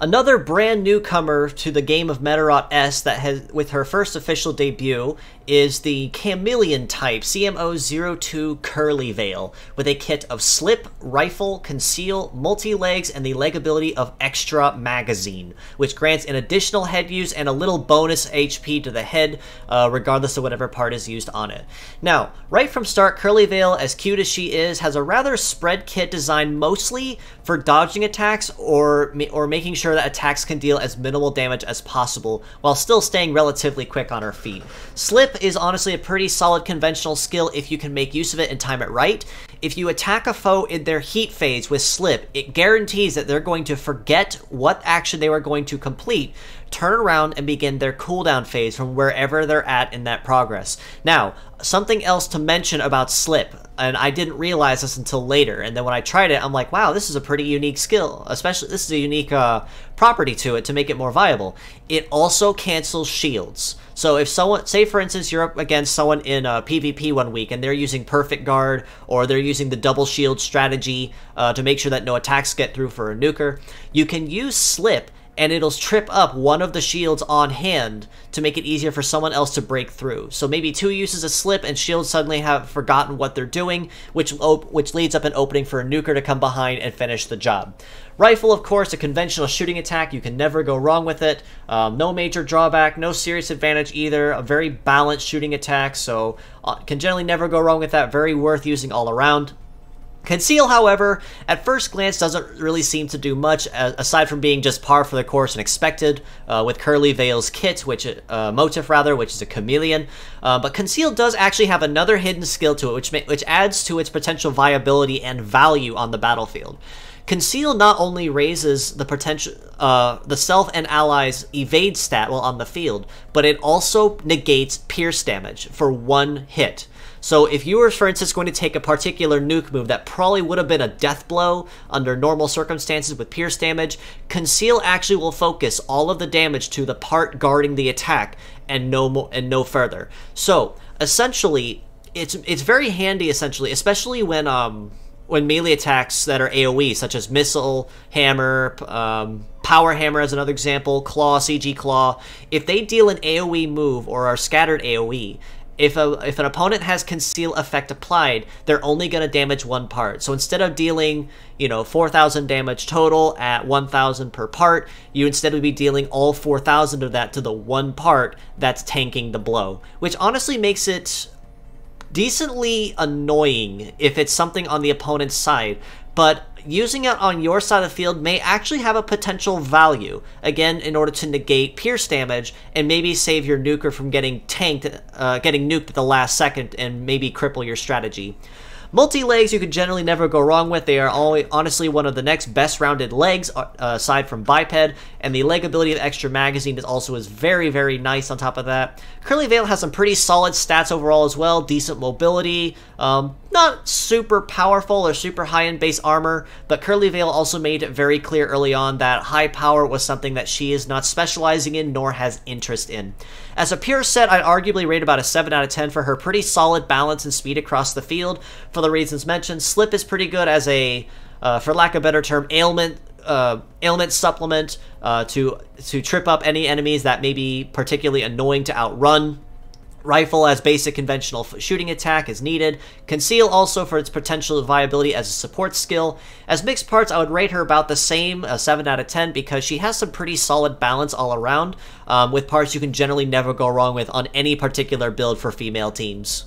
Another brand newcomer to the game of Metarot S that has, with her first official debut, is the Chameleon type CMO02 Curly Veil, with a kit of Slip, Rifle, Conceal, Multi Legs, and the leg ability of Extra Magazine, which grants an additional head use and a little bonus HP to the head, uh, regardless of whatever part is used on it. Now, right from start, Curly Veil, as cute as she is, has a rather spread kit designed mostly for dodging attacks or, or making sure that attacks can deal as minimal damage as possible, while still staying relatively quick on her feet. Slip is honestly a pretty solid conventional skill if you can make use of it and time it right. If you attack a foe in their heat phase with Slip, it guarantees that they're going to forget what action they were going to complete, turn around, and begin their cooldown phase from wherever they're at in that progress. Now, something else to mention about slip, and I didn't realize this until later. And then when I tried it, I'm like, wow, this is a pretty unique skill. Especially, this is a unique uh, property to it to make it more viable. It also cancels shields. So if someone, say for instance, you're up against someone in a uh, PvP one week and they're using Perfect Guard or they're using the double shield strategy uh, to make sure that no attacks get through for a nuker, you can use Slip and it'll trip up one of the shields on hand to make it easier for someone else to break through. So maybe two uses a slip and shields suddenly have forgotten what they're doing, which which leads up an opening for a nuker to come behind and finish the job. Rifle, of course, a conventional shooting attack. You can never go wrong with it. Um, no major drawback, no serious advantage either. A very balanced shooting attack, so uh, can generally never go wrong with that. Very worth using all around. Conceal, however, at first glance doesn't really seem to do much, aside from being just par for the course and expected uh, with Curly Veil's kit, which uh, motif rather, which is a chameleon. Uh, but Conceal does actually have another hidden skill to it, which which adds to its potential viability and value on the battlefield. Conceal not only raises the potential, uh, the self and allies evade stat while on the field, but it also negates pierce damage for one hit. So if you were, for instance, going to take a particular nuke move that probably would have been a death blow under normal circumstances with pierce damage, Conceal actually will focus all of the damage to the part guarding the attack and no more and no further. So essentially, it's it's very handy essentially, especially when um when melee attacks that are AoE, such as missile, hammer, um, power hammer as another example, claw, CG claw, if they deal an AoE move or are scattered AoE, if a if an opponent has conceal effect applied, they're only going to damage one part. So instead of dealing, you know, 4000 damage total at 1000 per part, you instead would be dealing all 4000 of that to the one part that's tanking the blow, which honestly makes it decently annoying if it's something on the opponent's side, but using it on your side of the field may actually have a potential value, again, in order to negate pierce damage and maybe save your nuker from getting tanked, uh, getting nuked at the last second and maybe cripple your strategy. Multi-legs you can generally never go wrong with. They are honestly one of the next best rounded legs uh, aside from biped, and the leg ability of extra magazine is also is very, very nice on top of that. Curly Veil has some pretty solid stats overall as well, decent mobility, um, not super powerful or super high in base armor, but Curly Veil also made it very clear early on that high power was something that she is not specializing in nor has interest in. As a pure set, I'd arguably rate about a 7 out of 10 for her pretty solid balance and speed across the field. For the reasons mentioned. Slip is pretty good as a, uh, for lack of better term, ailment uh, ailment supplement uh, to to trip up any enemies that may be particularly annoying to outrun. Rifle as basic conventional shooting attack is needed. Conceal also for its potential viability as a support skill. As mixed parts, I would rate her about the same, a uh, 7 out of 10, because she has some pretty solid balance all around, um, with parts you can generally never go wrong with on any particular build for female teams.